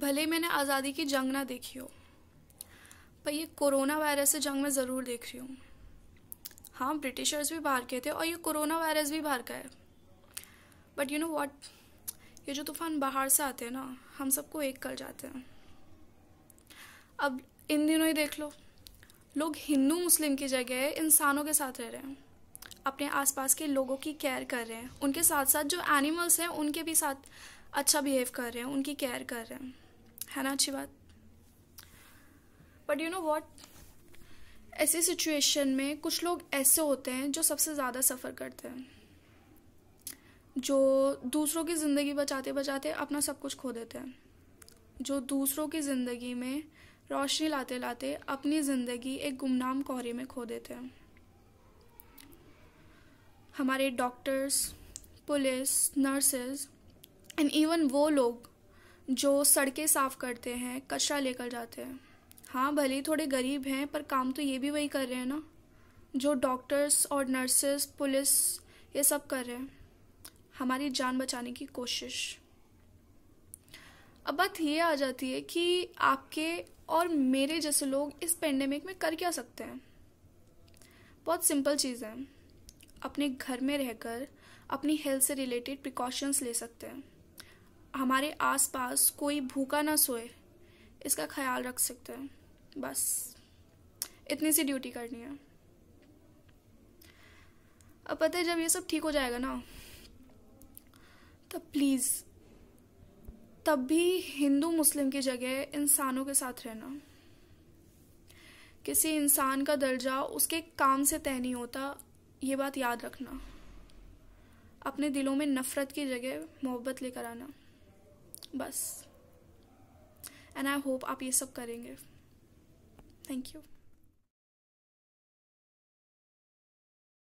भले ही मैंने आज़ादी की जंग ना देखी हो पर ये कोरोना वायरस से जंग मैं ज़रूर देख रही हूँ हाँ ब्रिटिशर्स भी बाहर के थे और ये कोरोना वायरस भी बाहर का है बट यू नो वॉट ये जो तूफान बाहर से आते हैं ना हम सबको एक कर जाते हैं अब इन दिनों ही देख लो लोग हिंदू मुस्लिम की जगह इंसानों के साथ रह रहे हैं अपने आसपास के लोगों की केयर कर रहे हैं उनके साथ साथ जो एनिमल्स हैं उनके भी साथ अच्छा बिहेव कर रहे हैं उनकी केयर कर रहे हैं है ना अच्छी बात बट यू नो वॉट ऐसी सिचुएशन में कुछ लोग ऐसे होते हैं जो सबसे ज़्यादा सफ़र करते हैं जो दूसरों की ज़िंदगी बचाते बचाते अपना सब कुछ खो देते हैं जो दूसरों की ज़िंदगी में रोशनी लाते लाते अपनी ज़िंदगी एक गुमनाम कोहरे में खो देते हैं हमारे doctors police nurses and even वो लोग जो सड़कें साफ़ करते हैं कचरा लेकर जाते हैं हाँ भले ही थोड़े गरीब हैं पर काम तो ये भी वही कर रहे हैं ना जो डॉक्टर्स और नर्सेस पुलिस ये सब कर रहे हैं हमारी जान बचाने की कोशिश अब बात ये आ जाती है कि आपके और मेरे जैसे लोग इस पेंडेमिक में कर क्या सकते हैं बहुत सिंपल चीज़ है अपने घर में रहकर अपनी हेल्थ से रिलेटेड प्रिकॉशंस ले सकते हैं हमारे आसपास कोई भूखा ना सोए इसका ख्याल रख सकते हैं बस इतनी सी ड्यूटी करनी है अब पता है जब ये सब ठीक हो जाएगा ना तब प्लीज़ तब भी हिंदू मुस्लिम की जगह इंसानों के साथ रहना किसी इंसान का दर्जा उसके काम से तय नहीं होता ये बात याद रखना अपने दिलों में नफ़रत की जगह मोहब्बत लेकर आना बस एंड आई होप आप ये सब करेंगे थैंक यू